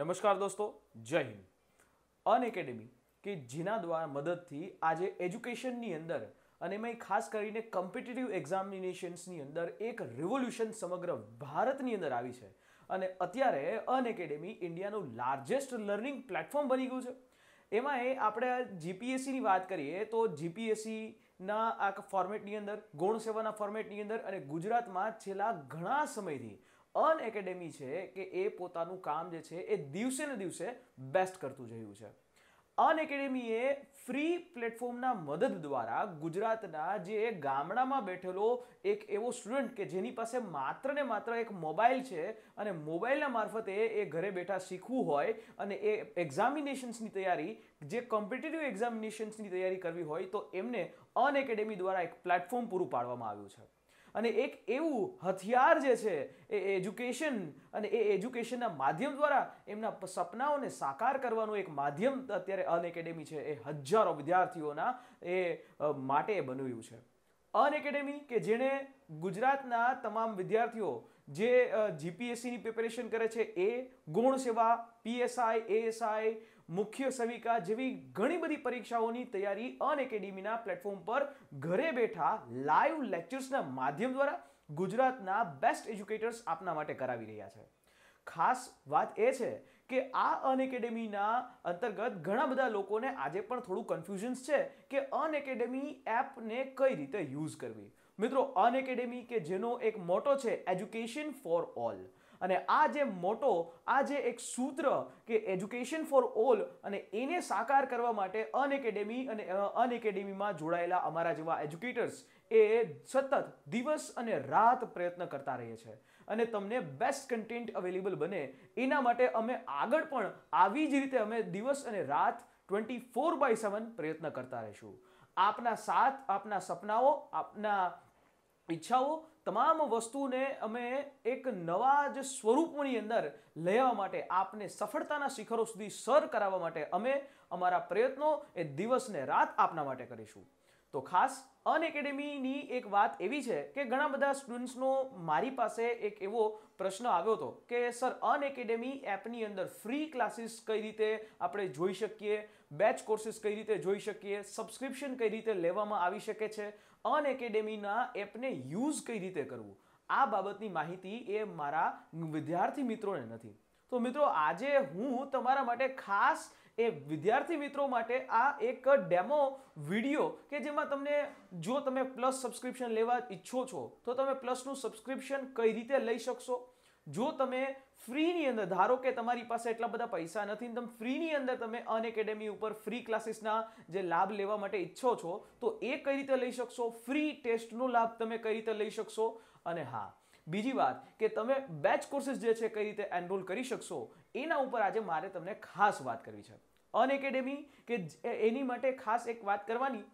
નમસ્કાર દોસ્તો જય હિન્દ અનએકેડેમી કે જેના દ્વારા મદદથી આજે એજ્યુકેશનની અંદર અને મેં ખાસ કરીને કમ્પિટિટિવ એક્ઝામિનેશન્સની અંદર એક રિવોલ્યુશન સમગ્ર ભારતની અંદર આવી છે અને અત્યારે અનએકેડેમી ઇન્ડિયાનું લાર્જેસ્ટ લર્નિંગ પ્લેટફોર્મ બની ગયું છે એમાં એ આપણે જીપીએસસીની વાત કરીએ તો જીપીએસસીના આ ફોર્મેટની અંદર ગૌણ સેવાના ફોર્મેટની અંદર અને ગુજરાતમાં છેલ્લા ઘણા સમયથી અનએકેડેમી છે કે એ પોતાનું કામ જે છે એ દિવસે ને દિવસે બેસ્ટ કરતું જયું છે અનએકેડેમીએ ફ્રી પ્લેટફોર્મના મદદ દ્વારા ગુજરાતના જે ગામડામાં બેઠેલો એક એવો સ્ટુડન્ટ કે જેની પાસે માત્ર ને માત્ર એક મોબાઈલ છે અને મોબાઈલના મારફતે એ ઘરે બેઠા શીખવું હોય અને એ એક્ઝામિનેશન્સની તૈયારી જે કોમ્પિટિટિવ એક્ઝામિનેશન્સની તૈયારી કરવી હોય તો એમને અન દ્વારા એક પ્લેટફોર્મ પૂરું પાડવામાં આવ્યું છે અને એક એવું હથિયાર જે છે એ એજ્યુકેશન અને એ એજ્યુકેશનના માધ્યમ દ્વારા એમના સપનાઓને સાકાર કરવાનું એક માધ્યમ અત્યારે અનએકેડેમી છે એ હજારો વિદ્યાર્થીઓના એ માટે બન્યું છે અનએકેડેમી કે જેણે ગુજરાતના તમામ વિદ્યાર્થીઓ જે જીપીએસસીની પ્રિપેરેશન કરે છે એ ગુણ સેવા પીએસઆઈ એએસઆઈ મુખ્ય સવિકા જેવી ઘણી બધી પરીક્ષાઓની તૈયારી અનએકેડેમીના પ્લેટફોર્મ પર ઘરે બેઠા લાઈવ લેક્ચર્સના માધ્યમ દ્વારા ગુજરાતના બેસ્ટ એજ્યુકેટર્સ આપના માટે કરાવી રહ્યા છે ખાસ વાત એ છે કે આ અનએકેડેમીના અંતર્ગત ઘણા બધા લોકોને આજે પણ થોડું કન્ફ્યુઝન્સ છે કે અનએકેડેમી એપને કઈ રીતે યુઝ કરવી મિત્રો અનએકેડેમી કે જેનો એક મોટો છે એજ્યુકેશન ફોર ઓલ અને આ જે મોટો આ જે એક સૂત્ર કે એજ્યુકેશન ફોર ઓલ અને એને સાકાર કરવા માટે અનએકેડેમી અને અનએકેડેમીમાં જોડાયેલા અમારા જેવા એજ્યુકેટર્સ એ સતત દિવસ અને રાત પ્રયત્ન કરતા રહીએ છે અને તમને બેસ્ટ કન્ટેન્ટ અવેલેબલ બને એના માટે અમે આગળ પણ આવી જ રીતે અમે દિવસ અને રાત ટ્વેન્ટી ફોર બાય સેવન પ્રયત્ન કરતા રહીશું આપના સાથ આપના સપનાઓ આપના ઈચ્છાઓ તમામ વસ્તુને અમે એક નવા જ સ્વરૂપની અંદર લેવા માટે આપને સફળતાના શિખરો સુધી સર કરાવવા માટે અમે અમારા પ્રયત્નો એ દિવસને રાત આપના માટે કરીશું તો ખાસ અનએકેડેમીની એક વાત એવી છે કે ઘણા બધા સ્ટુડન્ટ્સનો મારી પાસે એક એવો પ્રશ્ન આવ્યો હતો કે સર અનએકેડેમી એપની અંદર ફ્રી ક્લાસીસ કઈ રીતે આપણે જોઈ શકીએ બેચ કોર્સીસ કઈ રીતે જોઈ શકીએ સબસ્ક્રિપ્શન કઈ રીતે લેવામાં આવી શકે છે અનએકેડેમીના એપને યુઝ કઈ રીતે કરવું આ બાબતની માહિતી એ મારા વિદ્યાર્થી મિત્રોને નથી તો મિત્રો આજે હું તમારા માટે ખાસ એ વિદ્યાર્થી મિત્રો માટે આ એક ડેમો વિડીયો કે જેમાં તમને જો તમે પ્લસ સબસ્ક્રિપ્શન લેવા ઈચ્છો છો તો તમે પ્લસનું સબસ્ક્રિપ્શન કઈ રીતે લઈ શકશો જો તમે ફ્રીની અંદર ધારો કે તમારી પાસે એટલા બધા પૈસા નથી તમે ફ્રીની અંદર તમે અનએકેડેમી ઉપર ફ્રી ક્લાસીસના જે લાભ લેવા માટે ઈચ્છો છો તો એ કઈ રીતે લઈ શકશો ફ્રી ટેસ્ટનો લાભ તમે કઈ રીતે લઈ શકશો અને હા બીજી વાત કે તમે બેચ કોર્સિસ જે છે કઈ રીતે એનરોલ કરી શકશો એના ઉપર આજે મારે તમને ખાસ વાત કરવી છે અનએકેડેમી કે એની માટે ખાસ એક વાત કરવાની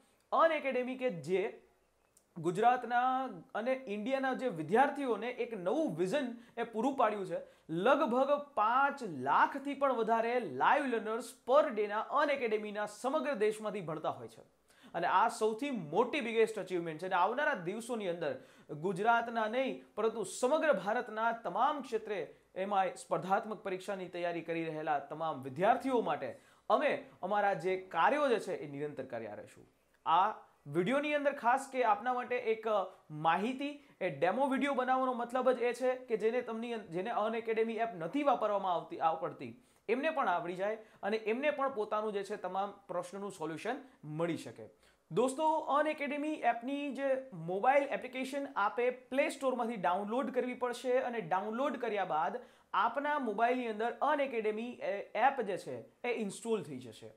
અનએકેડેમી કે જે ગુજરાતના અને ઇન્ડિયાના જે વિદ્યાર્થીઓને એક નવું વિઝન એ પૂરું પાડ્યું છે લગભગ પાંચ લાખથી પણ વધારે લાઈવ લર્નર્સ પર ડેના અનએકેડેમીના સમગ્ર દેશમાંથી ભણતા હોય છે અને આ સૌથી મોટી બિગેસ્ટ અચીવમેન્ટ છે અને આવનારા દિવસોની અંદર ગુજરાતના નહીં પરંતુ સમગ્ર ભારતના તમામ ક્ષેત્રે એમાં સ્પર્ધાત્મક પરીક્ષાની તૈયારી કરી રહેલા તમામ વિદ્યાર્થીઓ માટે અમે અમારા જે કાર્યો જે છે એ નિરંતર કર્યા રહીશું આ વિડીયોની અંદર ખાસ કે આપના માટે એક માહિતી એ ડેમો વિડીયો બનાવવાનો મતલબ જ એ છે કે જેને તમની જેને અન એકેડેમી એપ નથી વાપરવામાં આવતી આવડતી એમને પણ આવડી જાય અને એમને પણ પોતાનું જે છે તમામ પ્રશ્નનું સોલ્યુશન મળી શકે દોસ્તો અન એકેડેમી એપની જે મોબાઈલ એપ્લિકેશન આપે પ્લે સ્ટોરમાંથી ડાઉનલોડ કરવી પડશે અને ડાઉનલોડ કર્યા બાદ આપના મોબાઈલની અંદર અન એકેડેમી એપ જે છે એ ઇન્સ્ટોલ થઈ જશે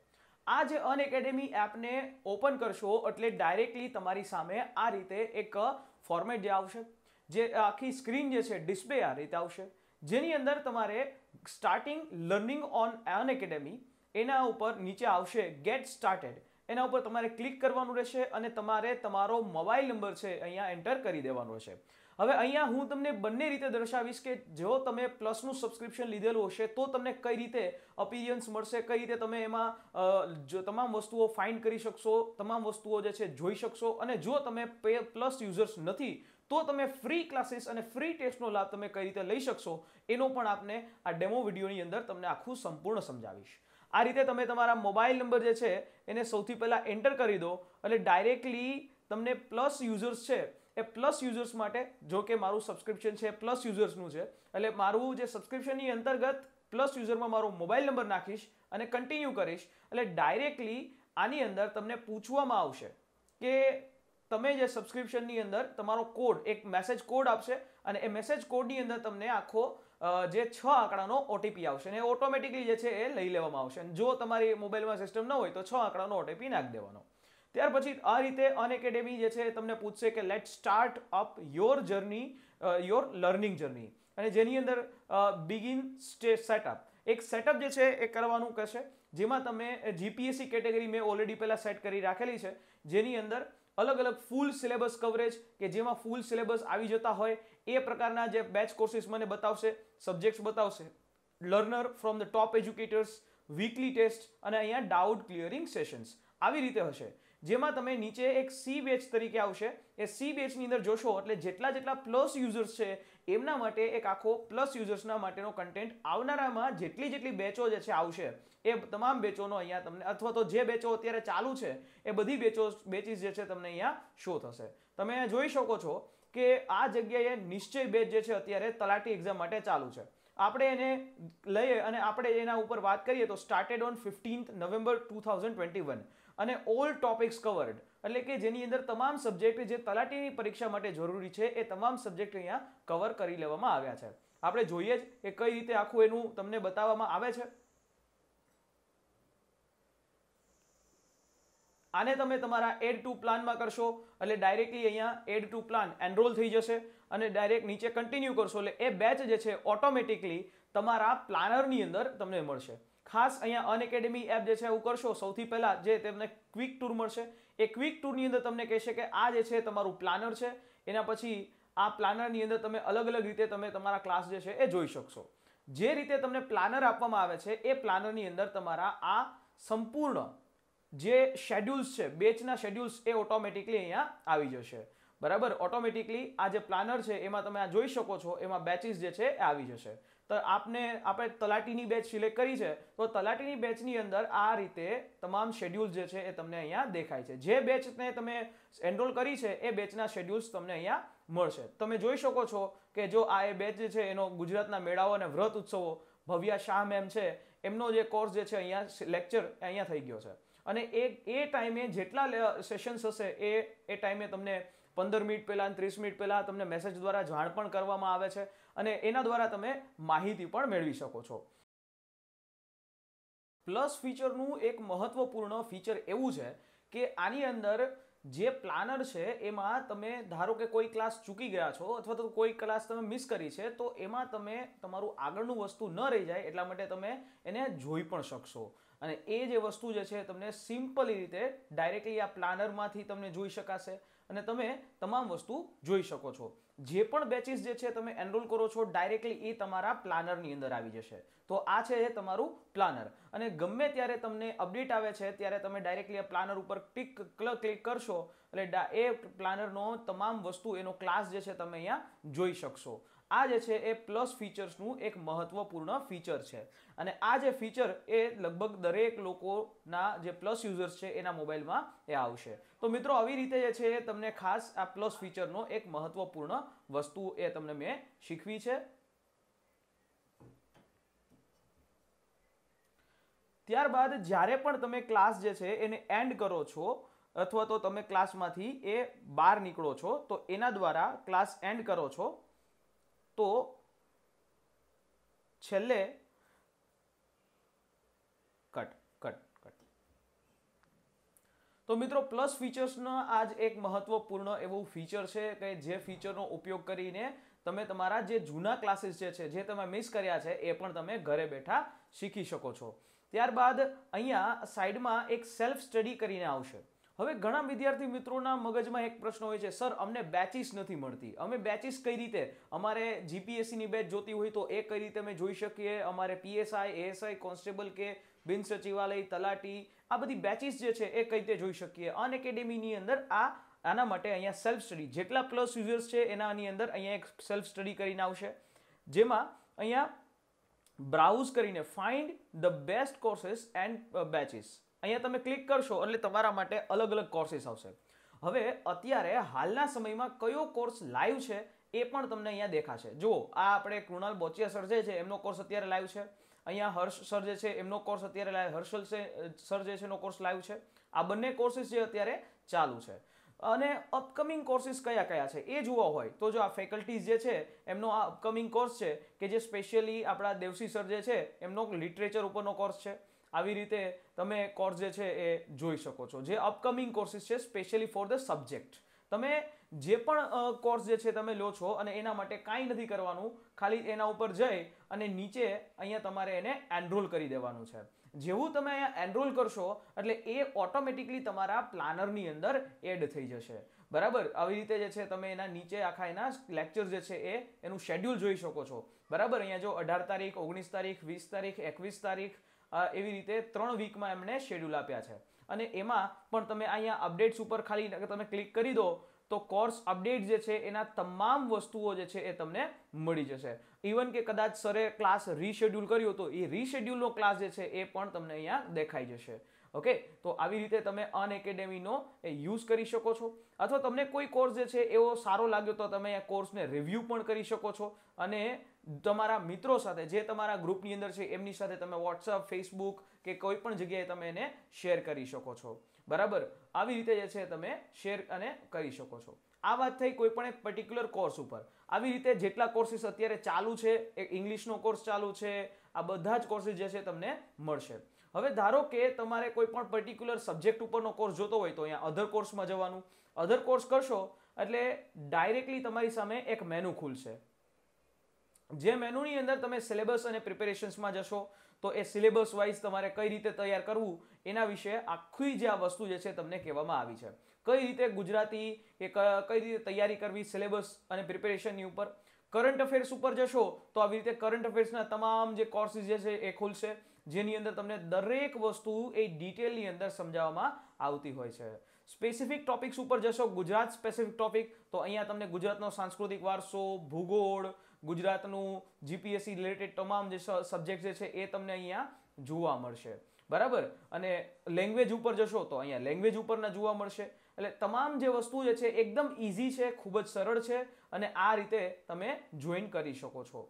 આ જે અનએકેડેમી એપને ઓપન કરશો એટલે ડાયરેક્ટલી તમારી સામે આ રીતે એક ફોર્મેટ જે આવશે જે આખી સ્ક્રીન જે છે ડિસ્પ્લે આ રીતે આવશે જેની અંદર તમારે સ્ટાર્ટિંગ લર્નિંગ ઓન અનએકેડેમી એના ઉપર નીચે આવશે ગેટ સ્ટાર્ટેડ એના ઉપર તમારે ક્લિક કરવાનું રહેશે અને તમારે તમારો મોબાઈલ નંબર છે અહીંયા એન્ટર કરી દેવાનો છે હવે અહીંયા હું તમને બંને રીતે દર્શાવીશ કે જો તમે પ્લસનું સબસ્ક્રિપ્શન લીધેલું હશે તો તમને કઈ રીતે અપિરિયન્સ મળશે કઈ રીતે તમે એમાં જો તમામ વસ્તુઓ ફાઇન્ડ કરી શકશો તમામ વસ્તુઓ જે છે જોઈ શકશો અને જો તમે પે પ્લસ યુઝર્સ નથી તો તમે ફ્રી ક્લાસીસ અને ફ્રી ટેસ્ટનો લાભ તમે કઈ રીતે લઈ શકશો એનો પણ આપને આ ડેમો વિડીયોની અંદર તમને આખું સંપૂર્ણ સમજાવીશ આ રીતે તમે તમારા મોબાઈલ નંબર જે છે એને સૌથી પહેલાં એન્ટર કરી દો એટલે ડાયરેક્ટલી તમને પ્લસ યુઝર્સ છે એ પ્લસ યુઝર્સ માટે જો કે મારું સબસ્ક્રિપ્શન છે પ્લસ યુઝર્સનું છે એટલે મારું જે સબસ્ક્રિપ્શનની અંતર્ગત પ્લસ યુઝરમાં મારો મોબાઈલ નંબર નાખીશ અને કન્ટિન્યુ કરીશ એટલે ડાયરેક્ટલી આની અંદર તમને પૂછવામાં આવશે કે તમે જે સબસ્ક્રિપ્શનની અંદર તમારો કોડ એક મેસેજ કોડ આપશે અને એ મેસેજ કોડની અંદર તમને આખો જે છ આંકડાનો ઓટીપી આવશે અને ઓટોમેટિકલી જે છે એ લઈ લેવામાં આવશે જો તમારી મોબાઈલમાં સિસ્ટમ ન હોય તો છ આંકડાનો ઓટીપી નાખી દેવાનો ત્યાર પછી આ રીતે અનએકેડેમી જે છે તમને પૂછશે કે let start up your journey your learning journey અને જેની અંદર બિગિન સ્ટે સેટઅપ એક સેટઅપ જે છે એ કરવાનું કહેશે જેમાં તમે જીપીએસસી કેટેગરી મેં ઓલરેડી પહેલાં સેટ કરી રાખેલી છે જેની અંદર અલગ અલગ ફૂલ સિલેબસ કવરેજ કે જેમાં ફૂલ સિલેબસ આવી જતા હોય એ પ્રકારના જે બેચ કોર્સિસ મને બતાવશે સબ્જેક્ટ્સ બતાવશે learner from the top educators weekly test અને અહીંયા ડાઉટ ક્લિયરિંગ સેશન્સ આવી રીતે હશે જેમાં તમે નીચે એક સી બેચ તરીકે આવશે એ સી બેચની અંદર જોશો એટલે જેટલા જેટલા પ્લસ યુઝર્સ છે એમના માટે એક આખો પ્લસ યુઝર્સના માટેનો કન્ટેન્ટ આવનારામાં જેટલી જેટલી બેચો જે છે આવશે એ તમામ બેચોનો અહીંયા તમને અથવા તો જે બેચો અત્યારે ચાલુ છે એ બધી બેચો બેચીસ જે છે તમને અહીંયા શો થશે તમે જોઈ શકો છો કે આ જગ્યાએ નિશ્ચય બેચ જે છે અત્યારે તલાટી એક્ઝામ માટે ચાલુ છે આપણે એને લઈએ અને આપણે એના ઉપર વાત કરીએ તો started on fifteenth November two thousand twenty one અને ઓલ ટોપિક્સ કવર્ડ એટલે કે જેની અંદર તમામ સબ્જેક્ટ જે તલાટીની પરીક્ષા માટે જરૂરી છે એ તમામ સબ્જેક્ટ અહીંયા કવર કરી લેવામાં આવ્યા છે આપણે જોઈએ જ કે કઈ રીતે આખું એનું તમને બતાવવામાં આવે છે આને તમે તમારા એડ ટુ પ્લાનમાં કરશો એટલે ડાયરેક્ટલી અહીંયા એડ ટુ પ્લાન એનરોલ થઈ જશે અને ડાયરેક્ટ નીચે કન્ટિન્યુ કરશો એટલે એ બેચ જે છે ઓટોમેટિકલી તમારા પ્લાનરની અંદર તમને મળશે ખાસ અહીંયા અનએકેડેમી એપ જે છે એવું કરશો સૌથી પહેલાં જે તમને ક્વિક ટૂર મળશે એ ક્વિક ટૂરની અંદર તમને કહેશે કે આ જે છે તમારું પ્લાનર છે એના પછી આ પ્લાનરની અંદર તમે અલગ અલગ રીતે તમે તમારા ક્લાસ જે છે એ જોઈ શકશો જે રીતે તમને પ્લાનર આપવામાં આવે છે એ પ્લાનરની અંદર તમારા આ સંપૂર્ણ જે શેડ્યુલ્સ છે બેચના શેડ્યુલ્સ એ ઓટોમેટિકલી અહીંયા આવી જશે બરાબર ઓટોમેટિકલી આ જે પ્લાનર છે એમાં તમે આ જોઈ શકો છો એમાં બેચીસ જે છે એ આવી જશે આપને આપણે તલાટીની બેચ સિલેક્ટ કરી છે તો તલાટીની બેચની અંદર આ રીતે તમામ શેડ્યુલ જે છે એ તમને અહીંયા દેખાય છે જે બેચને તમે એનરોલ કરી છે એ બેચના શેડ્યુલ્સ તમને અહીંયા મળશે તમે જોઈ શકો છો કે જો આ એ બેચ જે છે એનો ગુજરાતના મેળાઓ અને વ્રત ઉત્સવો ભવ્યા શાહ મેમ છે એમનો જે કોર્સ જે છે અહીંયા લેક્ચર અહીંયા થઈ ગયો છે અને એ એ ટાઈમે જેટલા સેશન્સ હશે એ એ ટાઈમે તમને પંદર મિનિટ પહેલાં ત્રીસ મિનિટ પહેલાં તમને મેસેજ દ્વારા જાણ પણ કરવામાં આવે છે અને એના દ્વારા તમે માહિતી પણ મેળવી શકો છો પ્લસ ફીચરનું એક મહત્વપૂર્ણ ફીચર એવું છે કે આની અંદર જે પ્લાનર છે એમાં તમે ધારો કે કોઈ ક્લાસ ચૂકી ગયા છો અથવા તો કોઈ ક્લાસ તમે મિસ કરી છે તો એમાં તમે તમારું આગળનું વસ્તુ ન રહી જાય એટલા માટે તમે એને જોઈ પણ શકશો અને એ જે વસ્તુ જે છે તમને સિમ્પલી રીતે ડાયરેક્ટલી આ પ્લાનરમાંથી તમને જોઈ શકાશે અને તમે તમામ વસ્તુ જોઈ શકો છો જે પણ બેચીસ જે છે તમે એનરોલ કરો છો ડાયરેક્ટલી એ તમારા પ્લાનરની અંદર આવી જશે તો આ છે એ તમારું પ્લાનર અને ગમે ત્યારે તમને અપડેટ આવે છે ત્યારે તમે ડાયરેક્ટલી આ પ્લાનર ઉપર ક્લિક ક્લિક કરશો એટલે એ પ્લાનરનો તમામ વસ્તુ એનો ક્લાસ જે છે તમે અહીંયા જોઈ શકશો આ જે છે એ પ્લસ ફીચર્સનું એક મહત્વપૂર્ણ ફીચર છે અને આ જે ફીચર એ લગભગ દરેક લોકોના જે પ્લસ યુઝર્સ છે એના મોબાઈલમાં એ આવશે તો મિત્રો આવી રીતે જે છે એ તમને ખાસ આ પ્લસ ફીચરનો એક મહત્વપૂર્ણ વસ્તુ એ તમને મેં શીખવી છે ત્યારબાદ જ્યારે પણ તમે ક્લાસ જે છે એને એન્ડ કરો છો અથવા તો તમે ક્લાસમાંથી એ બહાર નીકળો છો તો એના દ્વારા ક્લાસ એન્ડ કરો છો તો છેલ્લે કટ કટ કટ તો મિત્રો પ્લસ ફીચર્સનો આજ એક મહત્વપૂર્ણ એવું ફીચર છે કે જે ફીચરનો ઉપયોગ કરીને તમે તમારા જે જૂના ક્લાસીસ જે છે જે તમે મિસ કર્યા છે એ પણ તમે ઘરે બેઠા શીખી શકો છો ત્યારબાદ અહીંયા સાઈડમાં એક સેલ્ફ સ્ટડી કરીને આવશે હવે ઘણા વિદ્યાર્થી મિત્રોના મગજમાં એક પ્રશ્ન હોય છે સર અમને બેચીસ નથી મળતી અમે બેચીસ કઈ રીતે અમારે જીપીએસસીની બેચ જોતી હોય તો એ કઈ રીતે અમે જોઈ શકીએ અમારે પીએસઆઈ એએસઆઈ કોન્સ્ટેબલ કે બિન સચિવાલય તલાટી આ બધી બેચીસ જે છે એ કઈ રીતે જોઈ શકીએ અન એકેડેમીની અંદર આ આના માટે અહીંયા સેલ્ફ સ્ટડી જેટલા પ્લસ યુઝર્સ છે એનાની અંદર અહીંયા એક સેલ્ફ સ્ટડી કરીને આવશે જેમાં અહીંયા બ્રાઉઝ કરીને find the best courses and batches અહીંયા તમે ક્લિક કરશો એટલે તમારા માટે અલગ અલગ કોર્સીસ આવશે હવે અત્યારે હાલના સમયમાં કયો કોર્સ લાઈવ છે એ પણ તમને અહીંયા દેખાશે જુઓ આ આપણે કૃણાલ બોચિયા સર જે છે એમનો કોર્સ અત્યારે લાઈવ છે અહીંયા હર્ષ સર જે છે એમનો કોર્સ અત્યારે હર્ષલ સર જે છે એનો કોર્સ લાઈવ છે આ બંને કોર્સીસ જે અત્યારે ચાલુ છે અને અપકમિંગ કોર્સીસ કયા કયા છે એ જોવા હોય તો જો આ ફેકલ્ટીઝ જે છે એમનો આ અપકમિંગ કોર્સ છે કે જે સ્પેશિયલી આપણા દેવસી સર જે છે એમનો લિટરેચર ઉપરનો કોર્સ છે આવી રીતે તમે કોર્સ જે છે એ જોઈ શકો છો જે અપકમિંગ કોર્સિસ છે સ્પેશિયલી ફોર ધ સબ્જેક્ટ તમે જે પણ કોર્સ જે છે તમે લો છો અને એના માટે કાંઈ નથી કરવાનું ખાલી એના ઉપર જઈ અને નીચે અહીંયા તમારે એને એનરોલ કરી દેવાનું છે જેવું તમે અહીંયા એનરોલ કરશો એટલે એ ઓટોમેટિકલી તમારા પ્લાનરની અંદર એડ થઈ જશે બરાબર આવી રીતે જે છે તમે એના નીચે આખા એના લેક્ચર જે છે એ એનું શેડ્યુલ જોઈ શકો છો બરાબર અહીંયા જો અઢાર તારીખ ઓગણીસ તારીખ વીસ તારીખ એકવીસ તારીખ એવી રીતે ત્રણ વીકમાં એમણે શેડ્યુલ આપ્યા છે અને એમાં પણ તમે અહીંયા અપડેટ્સ ઉપર ખાલી તમે ક્લિક કરી દો તો કોર્સ અપડેટ જે છે એના તમામ વસ્તુઓ જે છે એ તમને મળી જશે ઇવન કે કદાચ સરે ક્લાસ રીશેડ્યુલ કર્યો તો એ રીશેડ્યુલનો ક્લાસ જે છે એ પણ તમને અહીંયા દેખાઈ જશે ઓકે તો આવી રીતે તમે અન એકેડેમીનો એ યુઝ કરી શકો છો અથવા તમને કોઈ કોર્સ જે છે એવો સારો લાગ્યો તો તમે આ કોર્સને રિવ્યૂ પણ કરી શકો છો અને તમારા મિત્રો સાથે જે તમારા ગ્રુપની અંદર છે એમની સાથે તમે વોટ્સઅપ ફેસબુક કે કોઈ પણ જગ્યાએ તમે એને શેર કરી શકો છો બરાબર આવી રીતે જે છે તમે શેર અને કરી શકો છો આ વાત થઈ કોઈ પણ એક પર્ટિક્યુલર કોર્સ ઉપર આવી રીતે જેટલા કોર્સીસ અત્યારે ચાલુ છે એક ઇંગ્લિશનો કોર્સ ચાલુ છે આ બધા જ કોર્સીસ જે છે તમને મળશે હવે ધારો કે તમારે કોઈ પણ પર્ટિક્યુલર સબ્જેક્ટ ઉપરનો કોર્સ જોતો હોય તો અહીંયા અધર કોર્સમાં જવાનું અધર કોર્સ કરશો એટલે ડાયરેક્ટલી તમારી સામે એક મેનુ ખુલશે જે મેનુની અંદર તમે સિલેબસ અને પ્રિપેરેશન્સમાં જશો તો એ સિલેબસ વાઇઝ તમારે કઈ રીતે તૈયાર કરવું એના વિશે આખી જે આ વસ્તુ જે છે તમને કહેવામાં આવી છે કઈ રીતે ગુજરાતી કે કઈ રીતે તૈયારી કરવી સિલેબસ અને પ્રિપેરેશનની ઉપર કરંટ અફેર્સ ઉપર જશો તો આવી રીતે કરંટ અફેર્સના તમામ જે કોર્સીસ જે છે એ ખુલશે જેની અંદર તમને દરેક વસ્તુ એ ડિટેલની અંદર સમજાવવામાં આવતી હોય છે સ્પેસિફિક ટોપિક્સ ઉપર જશો ગુજરાત સ્પેસિફિક ટોપિક તો અહીંયા તમને ગુજરાતનો સાંસ્કૃતિક વારસો ભૂગોળ ગુજરાતનું જીપીએસસી રિલેટેડ તમામ જે સબ્જેક્ટ જે છે એ તમને અહીંયા જોવા મળશે બરાબર અને લેંગ્વેજ ઉપર જશો તો અહીંયા લેંગ્વેજ ઉપરના જોવા મળશે એટલે તમામ જે વસ્તુ જે છે એકદમ ઇઝી છે ખૂબ જ સરળ છે અને આ રીતે તમે જોઈન કરી શકો છો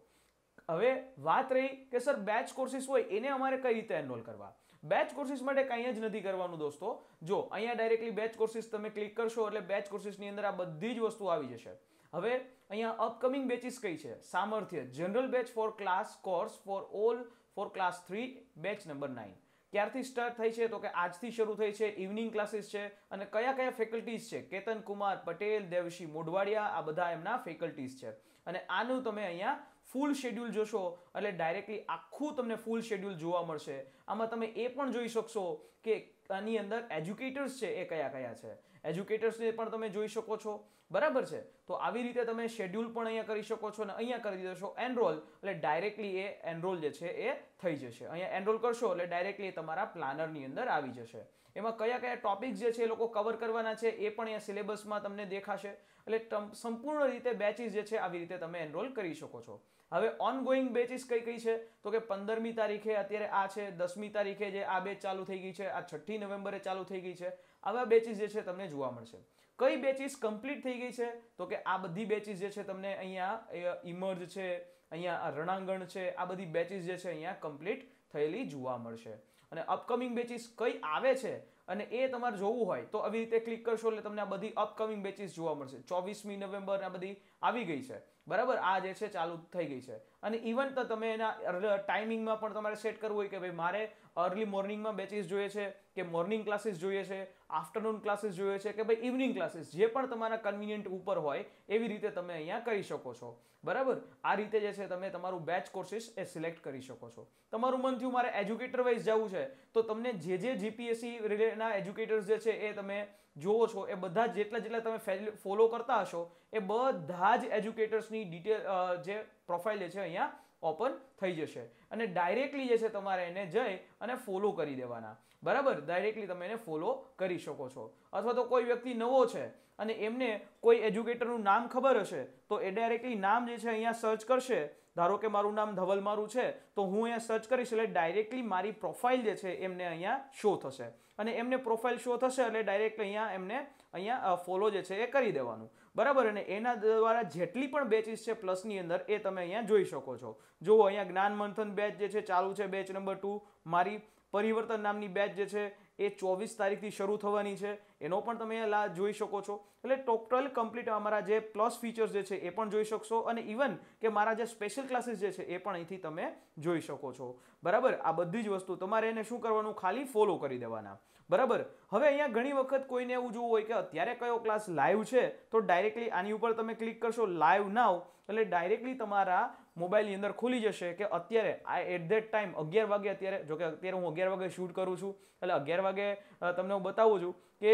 હવે વાત રહી કે સર બેચ કોર્સિસ હોય એને અમારે કઈ રીતે એનરોલ કરવા બેચ કોર્સિસ માટે કંઈ જ નથી કરવાનું દોસ્તો જો અહીંયા ડાયરેક્ટલી બેચ કોર્સિસ તમે ક્લિક કરશો એટલે બેચ કોર્સિસની અંદર આ બધી જ વસ્તુ આવી જશે હવે અહીંયા અપકમિંગ બેચીસ કઈ છે Samarthya general batch for class course for all for class three batch number nine ક્યારથી સ્ટાર્ટ થઈ છે તો કે આજથી શરૂ થઈ છે ઇવનિંગ ક્લાસીસ છે અને કયા કયા ફેકલ્ટીઝ છે કેતન કુમાર પટેલ દેવશી મોઢવાડિયા આ બધા એમના ફેકલ્ટીઝ છે અને આનું તમે અહીંયા ફૂલ શેડ્યુલ જોશો એટલે ડાયરેક્ટલી આખું તમને ફૂલ શેડ્યુલ જોવા મળશે આમાં તમે એ પણ જોઈ શકશો કે આની અંદર એજ્યુકેટર્સ છે એ કયા કયા છે એજ્યુકેટર્સને પણ તમે જોઈ શકો છો બરાબર છે તો આવી રીતે તમે શેડ્યુલ પણ અહીંયા કરી શકો છો અને અહીંયા કરી દેશો એનરોલ એટલે ડાયરેક્ટલી એ એનરોલ જે છે એ થઈ જશે અહીંયા એનરોલ કરશો એટલે ડાયરેક્ટલી તમારા પ્લાનરની અંદર આવી જશે એમાં કયા કયા ટોપિક્સ જે છે એ લોકો કવર કરવાના છે એ પણ અહીંયા સિલેબસમાં તમને દેખાશે એટલે સંપૂર્ણ રીતે બેચીસ જે છે આવી રીતે તમે એનરોલ કરી શકો છો હવે ઓનગોઈંગ બેચીસ કઈ કઈ છે તો કે પંદરમી તારીખે અત્યારે આ છે દસમી તારીખે જે આ બેચ ચાલુ થઈ ગઈ છે આ છઠ્ઠી નવેમ્બરે ચાલુ થઈ ગઈ છે આવા બેચીસ જે છે તમને જોવા મળશે કઈ બેચીસ કમ્પ્લીટ થઈ ગઈ છે તો કે આ બધી બેચીસ જે છે તમને અહીંયા ઇમર્જ છે અહીંયા રણાંગણ છે આ બધી બેચીસ જે છે અહીંયા કમ્પ્લીટ થયેલી જોવા મળશે અને અપકમિંગ બેચીસ કઈ આવે છે અને એ તમારે જોવું હોય તો આવી રીતે ક્લિક કરશો એટલે તમને આ બધી અપકમિંગ બેચીસ જોવા મળશે ચોવીસમી નવેમ્બર આ બધી આવી ગઈ છે બરાબર આ જે છે ચાલુ થઈ ગઈ છે અને ઇવન તો તમે એના ટાઈમિંગમાં પણ તમારે સેટ કરવું હોય કે ભાઈ મારે અર્લી મોર્નિંગમાં બેચીસ જોઈએ છે કે મોર્નિંગ ક્લાસીસ જોઈએ છે આફ્ટરનૂન ક્લાસીસ જોઈએ છે કે ભાઈ ઇવનિંગ ક્લાસીસ જે પણ તમારા કન્વિનિયન્ટ ઉપર હોય એવી રીતે તમે અહીંયા કરી શકો છો બરાબર આ રીતે જે છે તમે તમારું બેચ કોર્સીસ એ સિલેક્ટ કરી શકો છો તમારું મન થયું મારે એજ્યુકેટર વાઇઝ જવું છે તો તમને જે જે જીપીએસસી રિલેટેડના એજ્યુકેટર્સ જે છે એ તમે જુઓ છો એ બધા જેટલા જેટલા તમે ફોલો કરતા હશો એ બધા જ એજ્યુકેટર્સની ડિટેલ જે પ્રોફાઇલ જે છે અહીંયા ઓપન થઈ જશે અને ડાયરેક્ટલી જે છે તમારે એને જઈ અને ફોલો કરી દેવાના બરાબર ડાયરેક્ટલી તમે એને ફોલો કરી શકો છો અથવા તો કોઈ વ્યક્તિ નવો છે અને એમને કોઈ એજ્યુકેટરનું નામ ખબર હશે તો એ ડાયરેક્ટલી નામ જે છે અહીંયા સર્ચ કરશે ધારો કે મારું નામ ધવલ મારું છે તો હું અહીંયા સર્ચ કરીશ એટલે ડાયરેક્ટલી મારી પ્રોફાઇલ જે છે એમને અહીંયા શો થશે અને એમને પ્રોફાઇલ શો થશે એટલે ડાયરેક્ટ અહીંયા એમને અહીંયા ફોલો જે છે એ કરી દેવાનું બરાબર અને એના દ્વારા જેટલી પણ બેચીસ છે પ્લસની અંદર એ તમે અહીંયા જોઈ શકો છો જુઓ અહીંયા જ્ઞાન મંથન બેચ જે છે ચાલુ છે બેચ નંબર ટુ મારી પરિવર્તન નામની બેચ જે છે એ ચોવીસ તારીખથી શરૂ થવાની છે એનો પણ તમે લાભ જોઈ શકો છો એટલે ટોટલ કમ્પ્લીટ અમારા જે પ્લસ ફીચર્સ જે છે એ પણ જોઈ શકશો અને ઇવન કે મારા જે સ્પેશિયલ ક્લાસીસ જે છે એ પણ અહીંથી તમે જોઈ શકો છો બરાબર આ બધી જ વસ્તુ તમારે એને શું કરવાનું ખાલી ફોલો કરી દેવાના બરાબર હવે અહીંયા ઘણી વખત કોઈને એવું જોવું હોય કે અત્યારે કયો ક્લાસ લાઈવ છે તો ડાયરેક્ટલી આની ઉપર તમે ક્લિક કરશો લાઈવ નાવ એટલે ડાયરેક્ટલી તમારા મોબાઈલની અંદર ખુલી જશે કે અત્યારે આ એટ ધેટ ટાઈમ અગિયાર વાગે અત્યારે જોકે અત્યારે હું અગિયાર વાગે શૂટ કરું છું એટલે અગિયાર વાગે તમને હું બતાવું છું કે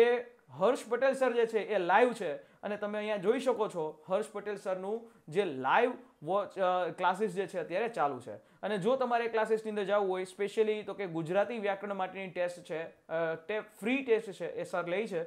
હર્ષ પટેલ સર જે છે એ લાઈવ છે અને તમે અહીંયા જોઈ શકો છો હર્ષ પટેલ સરનું જે લાઈવ વોચ ક્લાસીસ જે છે અત્યારે ચાલુ છે અને જો તમારે ક્લાસીસની અંદર જવું હોય સ્પેશિયલી તો કે ગુજરાતી વ્યાકરણ માટેની ટેસ્ટ છે ફ્રી ટેસ્ટ છે એ સર લે છે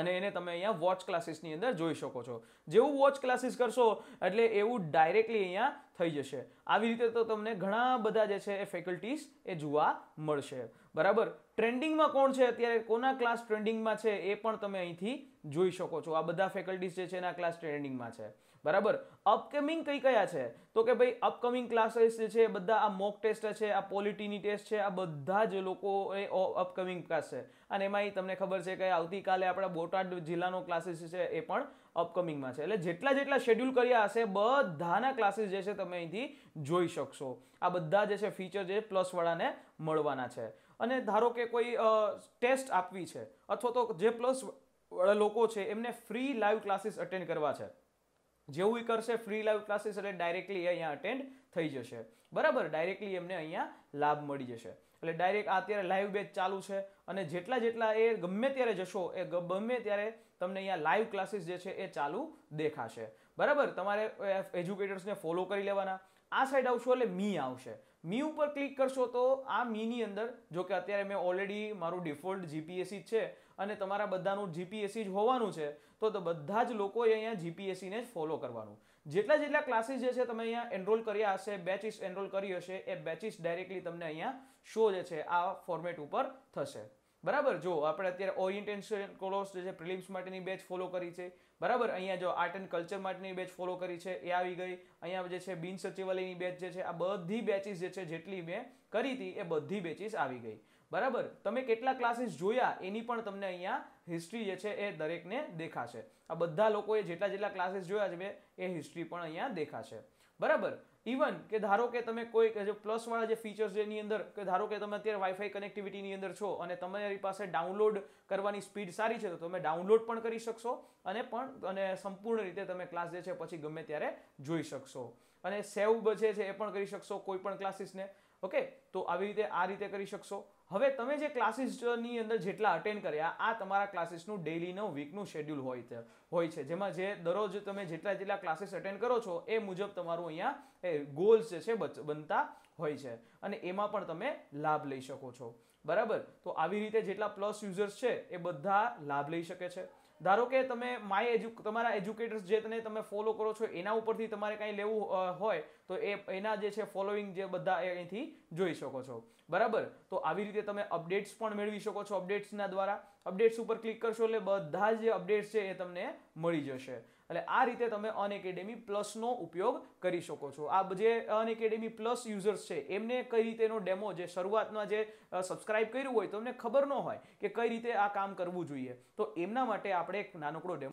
અને એને તમે અહીંયા વોચ ક્લાસીસની અંદર જોઈ શકો છો જેવું વોચ ક્લાસીસ કરશો એટલે એવું ડાયરેક્ટલી અહીંયા થઈ જશે આવી રીતે તો તમને ઘણા બધા જે છે એ ફેકલ્ટીસ એ જોવા મળશે બરાબર ટ્રેન્ડિંગમાં કોણ છે અત્યારે કોના ક્લાસ ટ્રેન્ડિંગમાં છે એ પણ તમે અહીંથી જોઈ શકો છો આ બધા ફેકલ્ટીસ જે છે એના ક્લાસ ટ્રેન્ડિંગમાં છે બરાબર અપકમિંગ કઈ કયા છે તો કે ભાઈ અપકમિંગ ક્લાસીસ જે છે બધા આ મોક ટેસ્ટ છે આ પોલિટીની ટેસ્ટ છે આ બધા જ લોકો એ અપકમિંગ ક્લાસ છે અને એમાં તમને ખબર છે કે આવતીકાલે આપણા બોટાદ જિલ્લાનો ક્લાસીસ છે એ પણ અપકમિંગમાં છે એટલે જેટલા જેટલા શેડ્યુલ કર્યા હશે બધાના ક્લાસીસ જે છે તમે અહીંથી જોઈ શકશો આ બધા જે છે ફીચર જે પ્લસવાળાને મળવાના છે અને ધારો કે કોઈ ટેસ્ટ આપવી છે અથવા તો જે પ્લસ લોકો છે એમને ફ્રી લાઈવ ક્લાસીસ અટેન્ડ કરવા છે જેવું એ કરશે ફ્રી લાઈવ ક્લાસીસ એટલે ડાયરેક્ટલી અહીંયા અટેન્ડ થઈ જશે બરાબર ડાયરેક્ટલી એમને અહીંયા લાભ મળી જશે એટલે ડાયરેક્ટ અત્યારે લાઈવ બેચ ચાલુ છે અને જેટલા જેટલા એ ગમે ત્યારે જશો એ ગમે ત્યારે તમને અહીંયા લાઈવ ક્લાસીસ જે છે એ ચાલુ દેખાશે બરાબર તમારે એજ્યુકેટર્સને ફોલો કરી લેવાના આ સાઈડ આવશો એટલે મી આવશે મી ઉપર ક્લિક કરશો તો આ મીની અંદર જો કે અત્યારે મેં ઓલરેડી મારું ડિફોલ્ટ જીપીએસસી છે અને તમારા બધાનું જીપીએસસી જ હોવાનું છે તો બધા જ લોકોએ અહીંયા જીપીએસસીને જ ફોલો કરવાનું જેટલા જેટલા ક્લાસીસ જે છે તમે અહીંયા એનરોલ કર્યા હશે બેચીસ એનરોલ કરી હશે એ બેચીસ ડાયરેક્ટલી તમને અહીંયા શો જે છે આ ફોર્મેટ ઉપર થશે બરાબર જો આપણે અત્યારે ઓરિએન્ટેશન કોર્સ જે છે પ્રિલિમ્સ માટેની બેચ ફોલો કરી છે બરાબર અહીંયા જો આર્ટ એન્ડ કલ્ચર માટેની બેચ ફોલો કરી છે એ આવી ગઈ અહીંયા જે છે બિન સચિવાલયની બેચ જે છે આ બધી બેચીસ જે છે જેટલી મેં કરી હતી એ બધી બેચીસ આવી ગઈ બરાબર તમે કેટલા ક્લાસીસ જોયા એની પણ તમને અહીંયા હિસ્ટ્રી જે છે એ દરેકને દેખાશે આ બધા લોકોએ જેટલા જેટલા ક્લાસીસ જોયા છે એ હિસ્ટ્રી પણ અહીંયા દેખાશે બરાબર ઇવન કે ધારો કે તમે કોઈ જે પ્લસવાળા જે ફીચર્સ એની અંદર કે ધારો કે તમે અત્યારે વાઈફાઈ કનેક્ટિવિટીની અંદર છો અને તમારી પાસે ડાઉનલોડ કરવાની સ્પીડ સારી છે તો તમે ડાઉનલોડ પણ કરી શકશો અને પણ અને સંપૂર્ણ રીતે તમે ક્લાસ જે છે પછી ગમે ત્યારે જોઈ શકશો અને સેવ જે છે એ પણ કરી શકશો કોઈ પણ ક્લાસીસને ઓકે તો આવી રીતે આ રીતે કરી શકશો હવે તમે જે ક્લાસીસની અંદર જેટલા અટેન્ડ કર્યા આ તમારા ક્લાસીસનું ડેલીનો વીકનું શેડ્યુલ હોય છે હોય છે જેમાં જે દરરોજ તમે જેટલા જેટલા ક્લાસીસ અટેન્ડ કરો છો એ મુજબ તમારું અહીંયા ગોલ્સ જે છે બનતા હોય છે અને એમાં પણ તમે લાભ લઈ શકો છો બરાબર તો આવી રીતે જેટલા પ્લસ યુઝર્સ છે એ બધા લાભ લઈ શકે છે ધારો કે તમે માય એજ્યુ તમારા એજ્યુકેટર્સ જે તને તમે ફોલો કરો છો એના ઉપરથી તમારે કાંઈ લેવું હોય તો એ એના જે છે ફોલોઈંગ જે બધા એ અહીંથી જોઈ શકો છો બરાબર તો આવી રીતે તમે અપડેટ્સ પણ મેળવી શકો છો અપડેટ્સના દ્વારા અપડેટ્સ ઉપર ક્લિક કરશો એટલે બધા જે અપડેટ્સ છે એ તમને મળી જશે એટલે આ રીતે તમે અનએકેડેમી પ્લસનો ઉપયોગ કરી શકો છો આ જે અનએકેડેમી પ્લસ યુઝર્સ છે એમને કઈ રીતેનો ડેમો જે શરૂઆતમાં જે સબસ્ક્રાઇબ કર્યું હોય તમને ખબર ન હોય કે કઈ રીતે આ કામ કરવું જોઈએ તો એમના માટે આપણે એક નાનકડો ડેમો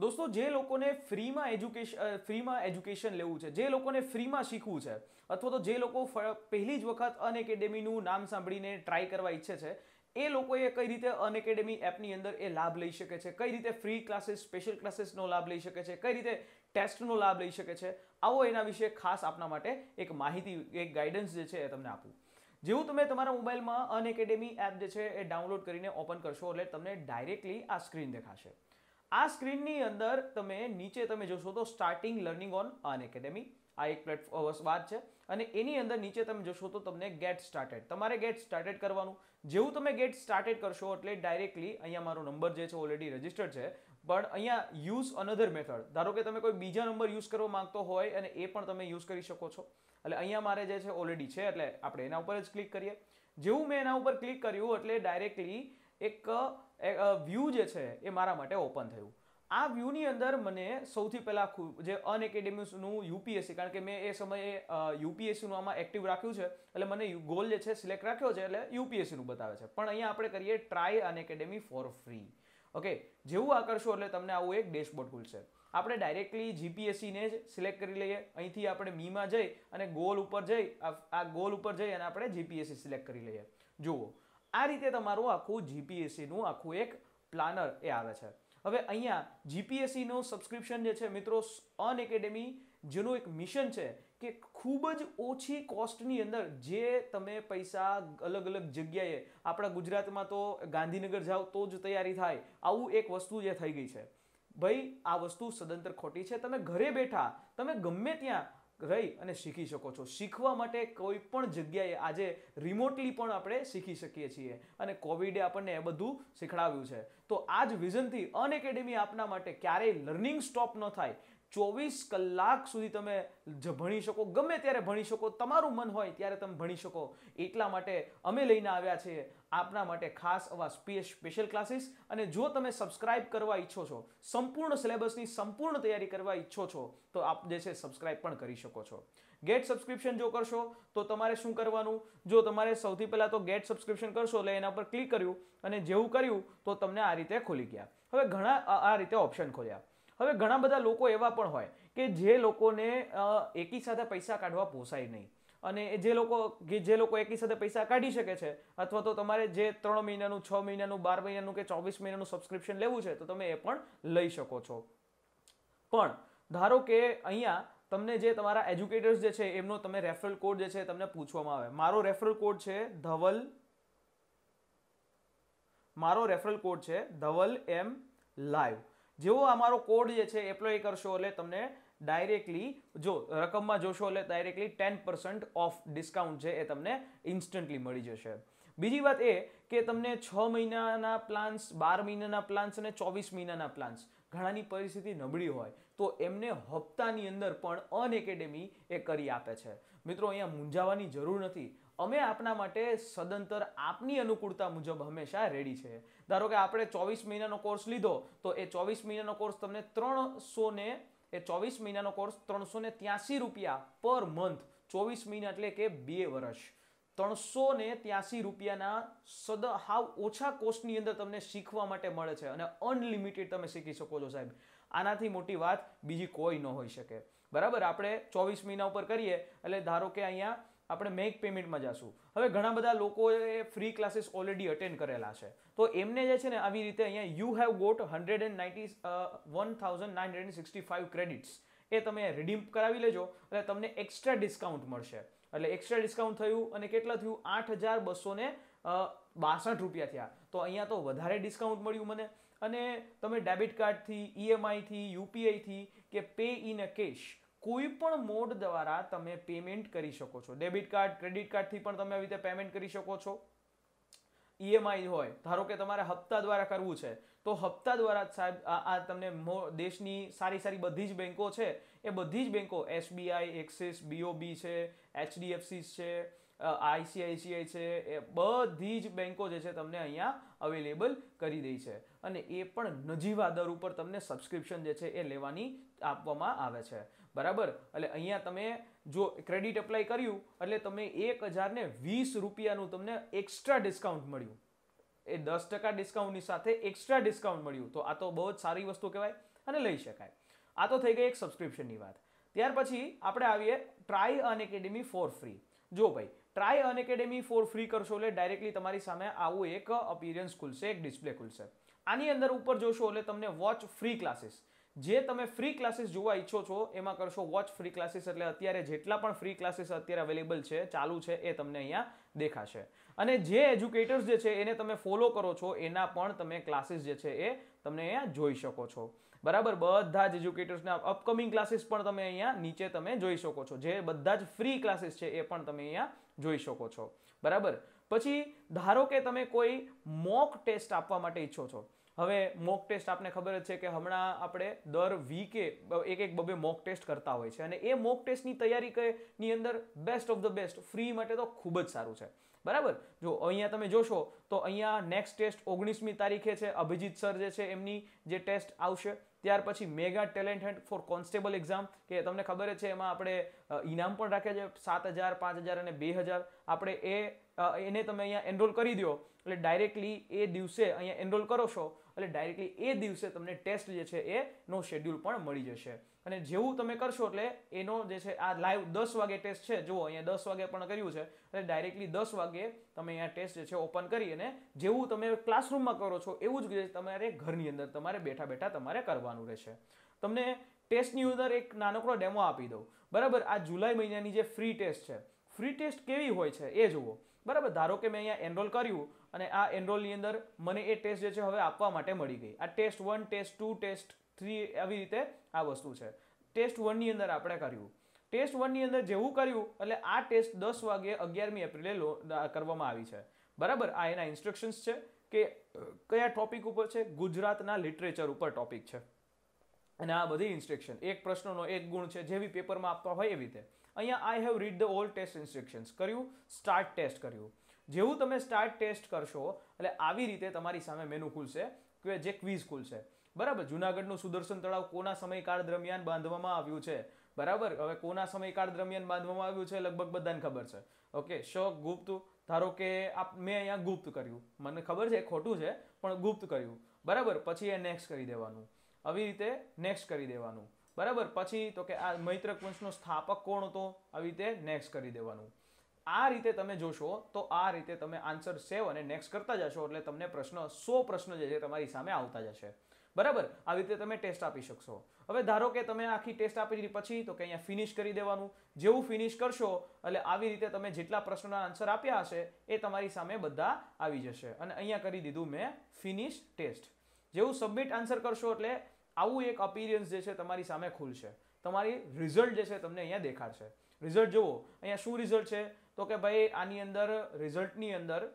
દોસ્તો જે લોકોને ફ્રીમાં એજ્યુકેશન ફ્રીમાં એજ્યુકેશન લેવું છે જે લોકોને ફ્રીમાં શીખવું છે અથવા તો જે લોકો પહેલી જ વખત અનએકેડેમીનું નામ સાંભળીને ટ્રાય કરવા ઈચ્છે છે એ લોકોએ કઈ રીતે અનએકેડેમી એપની અંદર એ લાભ લઈ શકે છે કઈ રીતે ફ્રી ક્લાસીસ સ્પેશિયલ ક્લાસીસનો લાભ લઈ શકે છે કઈ રીતે ટેસ્ટનો લાભ લઈ શકે છે આવો એના વિશે ખાસ આપના માટે એક માહિતી એક ગાઈડન્સ જે છે એ તમને આપું જેવું તમે તમારા મોબાઈલમાં અનએકેડેમી એપ જે છે એ ડાઉનલોડ કરીને ઓપન કરશો એટલે તમને ડાયરેક્ટલી આ સ્ક્રીન દેખાશે આ સ્ક્રીનની અંદર તમે નીચે તમે જોશો તો સ્ટાર્ટિંગ લર્નિંગ ઓન અનએકેડેમી આ એક પ્લેટફોર્મ વાત છે અને એની અંદર નીચે તમે જોશો તો તમને ગેટ સ્ટાર્ટેડ તમારે ગેટ સ્ટાર્ટેડ કરવાનું જેવું તમે ગેટ સ્ટાર્ટેડ કરશો એટલે ડાયરેક્ટલી અહીંયા મારો નંબર જે છે ઓલરેડી રજિસ્ટર્ડ છે પણ અહીંયા યુઝ અનધર મેથડ ધારો કે તમે કોઈ બીજા નંબર યુઝ કરવા માંગતો હોય અને એ પણ તમે યુઝ કરી શકો છો એટલે અહીંયા મારે જે છે ઓલરેડી છે એટલે આપણે એના ઉપર જ ક્લિક કરીએ જેવું મેં એના ઉપર ક્લિક કર્યું એટલે ડાયરેક્ટલી એક વ્યૂ જે છે એ મારા માટે ઓપન થયું આ વ્યૂની અંદર મને સૌથી પહેલાં જે અનએકેડેમીનું યુપીએસસી કારણ કે મેં એ સમયે યુપીએસસીનું આમાં એક્ટિવ રાખ્યું છે એટલે મને ગોલ જે છે સિલેક્ટ રાખ્યો છે એટલે યુપીએસસીનું બતાવે છે પણ અહીંયા આપણે કરીએ try un academy for free okay જેવું આકર્ષો એટલે તમને આવું એક ડેશબોર્ડ ખુલશે આપણે ડાયરેક્ટલી જીપીએસસીને જ સિલેક્ટ કરી લઈએ અહીંથી આપણે મીમાં જઈ અને ગોલ ઉપર જઈ આ ગોલ ઉપર જઈ અને આપણે જીપીએસસી સિલેક્ટ કરી લઈએ જુઓ આ રીતે તમારું આખું જીપીએસસીનું આખું એક પ્લાનર એ આવે છે હવે અહીંયા જીપીએસસીનો સબસ્ક્રિપ્શન જે છે મિત્રો અન એકેડેમી જેનું એક મિશન છે કે ખૂબ જ ઓછી કોસ્ટની અંદર જે તમે પૈસા અલગ અલગ જગ્યાએ આપણા ગુજરાતમાં તો ગાંધીનગર જાઓ તો જ તૈયારી થાય આવું એક વસ્તુ જે થઈ ગઈ છે ભાઈ આ વસ્તુ સદંતર ખોટી છે તમે ઘરે બેઠા તમે ગમે ત્યાં રહી અને શીખી શકો છો શીખવા માટે કોઈ પણ જગ્યાએ આજે રિમોટલી પણ આપણે શીખી શકીએ છીએ અને કોવિડે આપણને એ બધું શીખડાવ્યું છે તો આ જ વિઝનથી અનએકેડેમી આપના માટે ક્યારેય લર્નિંગ સ્ટોપ ન થાય ચોવીસ કલાક સુધી તમે ભણી શકો ગમે ત્યારે ભણી શકો તમારું મન હોય ત્યારે તમે ભણી શકો એટલા માટે અમે લઈને આવ્યા છીએ આપના માટે ખાસ આવા સ્પેસ સ્પેશિયલ ક્લાસીસ અને જો તમે સબસ્ક્રાઇબ કરવા ઈચ્છો છો સંપૂર્ણ સિલેબસની સંપૂર્ણ તૈયારી કરવા ઈચ્છો છો તો આપ જે છે સબસ્ક્રાઇબ પણ કરી શકો છો ગેટ સબસ્ક્રિપ્શન જો કરશો તો તમારે શું કરવાનું જો તમારે સૌથી પહેલાં તો ગેટ સબસ્ક્રિપ્શન કરશો એટલે એના પર ક્લિક કર્યું અને જેવું કર્યું તો તમને આ રીતે ખોલી ગયા હવે ઘણા આ રીતે ઓપ્શન ખોલ્યા હવે ઘણા બધા લોકો એવા પણ હોય કે જે લોકોને એકી સાથે પૈસા કાઢવા પોસાય નહીં અને જે લોકો કે જે લોકો એકી સાથે પૈસા કાઢી શકે છે અથવા તો તમારે જે ત્રણ મહિનાનું છ મહિનાનું બાર મહિનાનું કે ચોવીસ મહિનાનું સબસ્ક્રિપ્શન લેવું છે તો તમે એ પણ લઈ શકો છો પણ ધારો કે અહીંયા તમને જે તમારા એજ્યુકેટર્સ જે છે એમનો તમે રેફરલ કોડ જે છે તમને પૂછવામાં આવે મારો રેફરલ કોડ છે ધવલ મારો રેફરલ કોડ છે ધવલ એમ લાઈવ જેવો અમારો કોડ જે છે એપ્લાય કરશો એટલે તમને ડાયરેક્ટલી જો રકમમાં જોશો એટલે directly ten percent of discount છે એ તમને ઇન્સ્ટન્ટલી મળી જશે બીજી વાત એ કે તમને છ મહિનાના પ્લાન્સ બાર મહિનાના પ્લાન્સ અને ચોવીસ મહિનાના પ્લાન્સ ઘણાની પરિસ્થિતિ નબળી હોય તો એમને હપ્તાની અંદર પણ અનએકેડેમી એ કરી આપે છે મિત્રો અહીંયા મૂંઝાવાની જરૂર નથી અમે આપના માટે સદંતર આપની અનુકૂળતા મુજબ હંમેશા રેડી છે ધારો કે આપણે ચોવીસ મહિનાનો કોર્સ લીધો તો એ ચોવીસ મહિનાનો કોર્સ તમને ત્રણસો ને એ ચોવીસ મહિનાનો કોર્સ ત્રણસો ને ત્યાસી રૂપિયા પર મંથ ચોવીસ મહિના એટલે કે બે વર્ષ ત્રણસો ને ત્યાસી રૂપિયાના સદ હાવ ઓછા કોસ્ટની અંદર તમને શીખવા માટે મળે છે અને અનલિમિટેડ તમે શીખી શકો છો સાહેબ આનાથી મોટી વાત બીજી કોઈ ન હોઈ શકે બરાબર આપણે ચોવીસ મહિના ઉપર કરીએ એટલે ધારો કે અહીંયા આપણે મેક પેમેન્ટમાં જઈશું હવે ઘણા બધા લોકોએ ફ્રી ક્લાસીસ ઓલરેડી અટેન્ડ કરેલા છે તો એમને જે છે ને આવી રીતે અહીંયા you have got hundred and ninety one thousand nine hundred sixty five credits એ તમે રિડીમ કરાવી લેજો એટલે તમને એક્સ્ટ્રા ડિસ્કાઉન્ટ મળશે એટલે એક્સ્ટ્રા ડિસ્કાઉન્ટ થયું અને કેટલા થયું આઠ હજાર બસો ને બાસઠ રૂપિયા થયા તો અહીંયા તો વધારે ડિસ્કાઉન્ટ મળ્યું મને અને તમે ડેબિટ કાર્ડથી ઈએમઆઈથી યુપીઆઈથી કે પે ઇન અ કેશ કોઈ પણ મોડ દ્વારા તમે પેમેન્ટ કરી શકો છો ડેબિટ કાર્ડ ક્રેડિટ કાર્ડથી પણ તમે આવી રીતે પેમેન્ટ કરી શકો છો ઈએમઆઈ e હોય ધારો કે તમારે હપ્તા દ્વારા કરવું છે તો હપ્તા દ્વારા જ સાહેબ આ તમને દેશની સારી સારી બધી જ બેન્કો છે એ બધી જ બેન્કો એસબીઆઈ એક્સિસ બીઓબી છે એચડીએફસી છે આઈસીઆઈસીઆઈ છે એ બધી જ બેન્કો જે છે તમને અહીંયા અવેલેબલ કરી દઈ છે અને એ પણ નજીવા દર ઉપર તમને સબસ્ક્રિપ્શન જે છે એ લેવાની આપવામાં આવે છે બરાબર એટલે અહીંયા તમે જો ક્રેડિટ એપ્લાય કર્યું એટલે તમે એક હજારને વીસ રૂપિયાનું તમને એક્સ્ટ્રા ડિસ્કાઉન્ટ મળ્યું એ દસ ટકા ડિસ્કાઉન્ટની સાથે એક્સ્ટ્રા ડિસ્કાઉન્ટ મળ્યું તો આ તો બહુ જ સારી વસ્તુ કહેવાય અને લઈ શકાય આ તો થઈ ગઈ એક સબસ્ક્રિપ્શનની વાત ત્યાર પછી આપણે આવીએ try un academy for free જો ભાઈ try un academy for free કરશો એટલે ડાયરેક્ટલી તમારી સામે આવું એક અપિરિયન્સ ખુલશે એક ડિસ્પ્લે ખુલશે આની અંદર ઉપર જોશો એટલે તમને વોચ ફ્રી ક્લાસીસ જે તમે ફ્રી ક્લાસીસ જોવા ઈચ્છો છો એમાં કરશો વોચ ફ્રી ક્લાસીસ એટલે અત્યારે જેટલા પણ ફ્રી ક્લાસીસ અત્યારે અવેલેબલ છે ચાલુ છે એ તમને અહીંયા દેખાશે અને જે એજ્યુકેટર્સ જે છે એને તમે ફોલો કરો છો એના પણ તમે ક્લાસીસ જે છે એ તમને અહીંયા જોઈ શકો છો બરાબર બધા જ એજ્યુકેટર્સના અપકમિંગ ક્લાસીસ પણ તમે અહીંયા નીચે તમે જોઈ શકો છો જે બધા જ ફ્રી ક્લાસીસ છે એ પણ તમે અહીંયા જોઈ શકો છો બરાબર પછી ધારો કે તમે કોઈ મોક ટેસ્ટ આપવા માટે ઈચ્છો છો હવે મોક ટેસ્ટ આપને ખબર જ છે કે હમણાં આપણે દર વીકે એક એક બબે મોક ટેસ્ટ કરતા હોય છે અને એ મોક ટેસ્ટની તૈયારી કે ની અંદર best of the best free માટે તો ખૂબ જ સારું છે બરાબર જો અહીંયા તમે જોશો તો અહીંયા નેક્સ્ટ ટેસ્ટ ઓગણીસમી તારીખે છે અભિજીત સર જે છે એમની જે ટેસ્ટ આવશે ત્યાર પછી mega talent hunt for constable exam કે તમને ખબર જ છે એમાં આપણે ઇનામ પણ રાખ્યા છે સાત હજાર પાંચ હજાર અને બે હજાર આપણે એ એને તમે અહીંયા એનરોલ કરી દો એટલે ડાયરેક્ટલી એ દિવસે અહીંયા એનરોલ કરો છો એટલે ડાયરેક્ટલી એ દિવસે તમને ટેસ્ટ જે છે એનો શેડ્યુલ પણ મળી જશે અને જેવું તમે કરશો એટલે એનો જે છે આ લાઈવ દસ વાગે ટેસ્ટ છે જુઓ અહીંયા દસ વાગે પણ કર્યું છે એટલે ડાયરેક્ટલી દસ વાગે તમે અહીંયા ટેસ્ટ જે છે ઓપન કરી અને જેવું તમે ક્લાસરૂમમાં કરો છો એવું જ તમારે ઘરની અંદર તમારે બેઠા બેઠા તમારે કરવાનું રહેશે તમને ટેસ્ટની અંદર એક નાનકડો ડેમો આપી દઉં બરાબર આ જુલાઈ મહિનાની જે ફ્રી ટેસ્ટ છે ફ્રી ટેસ્ટ કેવી હોય છે એ જુઓ બરાબર ધારો કે મેં અહીંયા એનરોલ કર્યું અને આ એનરોલની અંદર મને એ ટેસ્ટ જે છે હવે આપવા માટે મળી ગઈ આ test one test two test three આવી રીતે આ વસ્તુ છે ટેસ્ટ વનની અંદર આપણે કર્યું ટેસ્ટ વનની અંદર જેવું કર્યું એટલે આ ટેસ્ટ દસ વાગે અગિયારમી એપ્રિલે કરવામાં આવી છે બરાબર આ એના ઇન્સ્ટ્રક્શન્સ છે કે કયા ટોપિક ઉપર છે ગુજરાતના લિટરેચર ઉપર ટોપિક છે અને આ બધી ઇન્સ્ટ્રક્શન એક પ્રશ્નનો એક ગુણ છે જેવી પેપરમાં આપવા હોય એવી રીતે અહીંયા I have read the all test instructions કર્યું સ્ટાર્ટ ટેસ્ટ કર્યું જેવું તમે સ્ટાર્ટ ટેસ્ટ કરશો એટલે આવી રીતે તમારી સામે મેનુ ખુલશે કે જે ક્વિઝ ખુલશે બરાબર જુનાગઢનું સુદર્શન તળાવ કોના સમયકાળ દરમિયાન બાંધવામાં આવ્યું છે બરાબર હવે કોના સમયકાળ દરમિયાન બાંધવામાં આવ્યું છે લગભગ બધાને ખબર છે ઓકે શોક ગુપ્ત ધારો કે આપ મેં અહીંયા ગુપ્ત કર્યું મને ખબર છે ખોટું છે પણ ગુપ્ત કર્યું બરાબર પછી એ નેક્સ્ટ કરી દેવાનું આવી રીતે નેક્સ્ટ કરી દેવાનું બરાબર પછી તો કે આ મૈત્રક વંશનો સ્થાપક કોણ હતો આવી રીતે નેક્સ્ટ કરી દેવાનું આ રીતે તમે જોશો તો આ રીતે તમે આન્સર સેવ અને નેક્સ્ટ કરતા જશો એટલે તમને પ્રશ્ન સો પ્રશ્ન જે છે તમારી સામે આવતા જશે બરાબર આવી રીતે તમે ટેસ્ટ આપી શકશો હવે ધારો કે તમે આખી ટેસ્ટ આપી દીધી પછી તો કે અહીંયા ફિનિશ કરી દેવાનું જેવું ફિનિશ કરશો એટલે આવી રીતે તમે જેટલા પ્રશ્નોના આન્સર આપ્યા હશે એ તમારી સામે બધા આવી જશે અને અહીંયા કરી દીધું મેં ફિનિશ ટેસ્ટ જેવું સબમિટ આન્સર કરશો એટલે આવું એક અપિરિયન્સ જે છે તમારી સામે ખુલશે તમારી રિઝલ્ટ જે છે તમને અહીંયા દેખાડશે રિઝલ્ટ જુઓ અહીંયા શું રિઝલ્ટ છે તો કે ભાઈ આની અંદર રિઝલ્ટની અંદર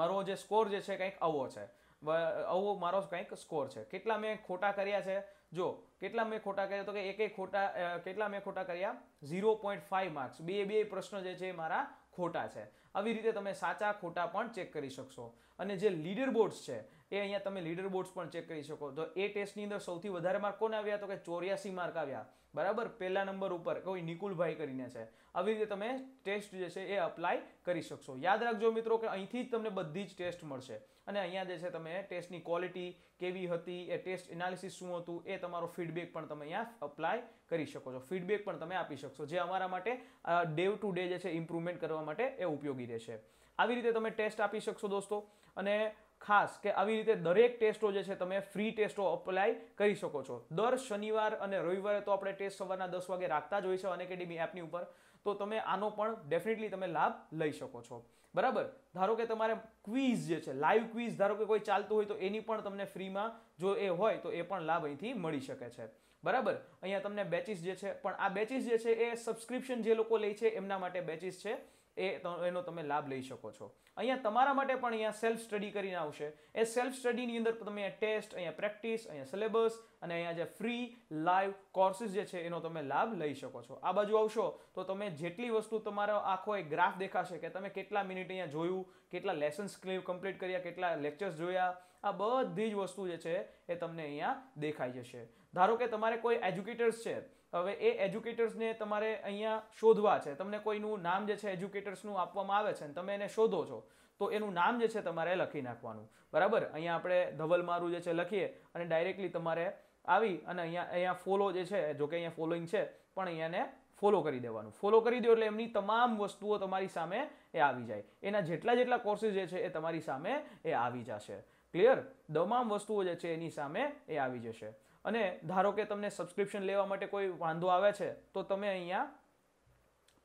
મારો જે સ્કોર જે છે કંઈક આવો છે આવો મારો કંઈક સ્કોર છે કેટલા મેં ખોટા કર્યા છે જો કેટલા મેં ખોટા કર્યા તો કે એક એક ખોટા કેટલા મેં ખોટા કર્યા ઝીરો પોઈન્ટ ફાઈવ માર્ક્સ બે બે પ્રશ્નો જે છે એ મારા ખોટા છે આવી રીતે તમે સાચા ખોટા પણ ચેક કરી શકશો અને જે લીડર બોર્ડ્સ છે એ અહીંયા તમે લીડર બોર્ડ્સ પણ ચેક કરી શકો તો એ ટેસ્ટની અંદર સૌથી વધારે માર્ક કોને આવ્યા તો કે ચોર્યાસી માર્ક આવ્યા બરાબર પહેલા નંબર ઉપર કોઈ નિકુલભાઈ કરીને છે આવી રીતે તમે ટેસ્ટ જે છે એ અપ્લાય કરી શકશો યાદ રાખજો મિત્રો કે અહીંથી જ તમને બધી જ ટેસ્ટ મળશે અને અહીંયા જે છે તમે ટેસ્ટની ક્વોલિટી કેવી હતી એ ટેસ્ટ એનાલિસિસ શું હતું એ તમારો ફીડબેક પણ તમે અહીંયા અપ્લાય કરી શકો છો ફીડબેક પણ તમે આપી શકશો જે અમારા માટે ડે ટુ ડે જે છે ઇમ્પ્રુવમેન્ટ કરવા માટે એ ઉપયોગી રહેશે આવી રીતે તમે ટેસ્ટ આપી શકશો દોસ્તો અને ખાસ કે આવી રીતે દરેક ટેસ્ટો જે છે તમે ફ્રી ટેસ્ટો અપ્લાય કરી શકો છો દર શનિવાર અને રવિવારે તો આપણે ટેસ્ટ સવારના દસ વાગે રાખતા જ હોય છે અનેકેડેમી એપની ઉપર તો તમે આનો પણ ડેફિનેટલી તમે લાભ લઈ શકો છો બરાબર ધારો કે તમારે ક્વિઝ જે છે લાઈવ ક્વિઝ ધારો કે કોઈ ચાલતું હોય તો એની પણ તમને ફ્રીમાં જો એ હોય તો એ પણ લાભ અહીંથી મળી શકે છે બરાબર અહીંયા તમને બેચીસ જે છે પણ આ બેચીસ જે છે એ સબસ્ક્રિપ્શન જે લોકો લે છે એમના માટે બેચીસ છે એ એનો તમે લાભ લઈ શકો છો અહીંયા તમારા માટે પણ અહીંયા સેલ્ફ સ્ટડી કરીને આવશે એ સેલ્ફ સ્ટડીની અંદર તમે અહીંયા ટેસ્ટ અહીંયા પ્રેક્ટિસ અહીંયા સિલેબસ અને અહીંયા જે ફ્રી લાઈવ કોર્સિસ જે છે એનો તમે લાભ લઈ શકો છો આ બાજુ આવશો તો તમે જેટલી વસ્તુ તમારો આખો એક ગ્રાફ દેખાશે કે તમે કેટલા મિનિટ અહીંયા જોયું કેટલા લેસન્સ કમ્પ્લીટ કર્યા કેટલા લેક્ચર્સ જોયા આ બધી જ વસ્તુ જે છે એ તમને અહીંયા દેખાઈ જશે ધારો કે તમારે કોઈ એજ્યુકેટર્સ છે હવે એ એજ્યુકેટર્સને તમારે અહીંયા શોધવા છે તમને કોઈનું નામ જે છે એજ્યુકેટર્સનું આપવામાં આવે છે અને તમે એને શોધો છો તો એનું નામ જે છે તમારે લખી નાખવાનું બરાબર અહીંયા આપણે ધવલ મારું જે છે લખીએ અને ડાયરેક્ટલી તમારે આવી અને અહીંયા અહીંયા ફોલો જે છે જો કે અહીંયા ફોલોઈંગ છે પણ અહીંયાને ફોલો કરી દેવાનું ફોલો કરી દો એટલે એમની તમામ વસ્તુઓ તમારી સામે એ આવી જાય એના જેટલા જેટલા કોર્સીસ જે છે એ તમારી સામે એ આવી જશે ક્લિયર તમામ વસ્તુઓ જે છે એની સામે એ આવી જશે અને ધારો કે તમને સબસ્ક્રિપ્શન લેવા માટે કોઈ વાંધો આવે છે તો તમે અહીંયા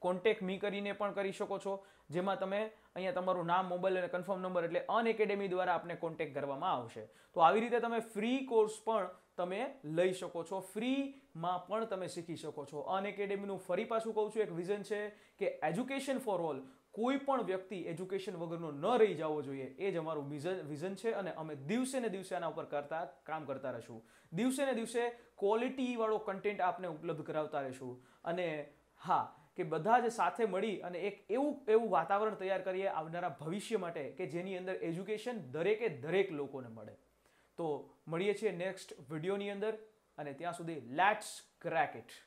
કોન્ટેક મી કરીને પણ કરી શકો છો જેમાં તમે અહીંયા તમારું નામ મોબાઈલ અને કન્ફર્મ નંબર એટલે અન એકેડેમી દ્વારા આપને કોન્ટેક કરવામાં આવશે તો આવી રીતે તમે ફ્રી કોર્સ પણ તમે લઈ શકો છો ફ્રીમાં પણ તમે શીખી શકો છો અનએકેડેમીનું ફરી પાછું કહું છું એક વિઝન છે કે એજ્યુકેશન ફોર ઓલ કોઈ પણ વ્યક્તિ એજ્યુકેશન વગરનો ન રહી જવો જોઈએ એ જ અમારું વિઝન છે અને અમે દિવસે ને દિવસે આના ઉપર કરતા કામ કરતા રહીશું દિવસે ને દિવસે ક્વોલિટીવાળો કન્ટેન્ટ આપને ઉપલબ્ધ કરાવતા રહીશું અને હા કે બધા જ સાથે મળી અને એક એવું એવું વાતાવરણ તૈયાર કરીએ આવનારા ભવિષ્ય માટે કે જેની અંદર એજ્યુકેશન દરેકે દરેક લોકોને મળે તો મળીએ છીએ નેક્સ્ટ વિડીયોની અંદર અને ત્યાં સુધી લેટ્સ ક્રેક ઇટ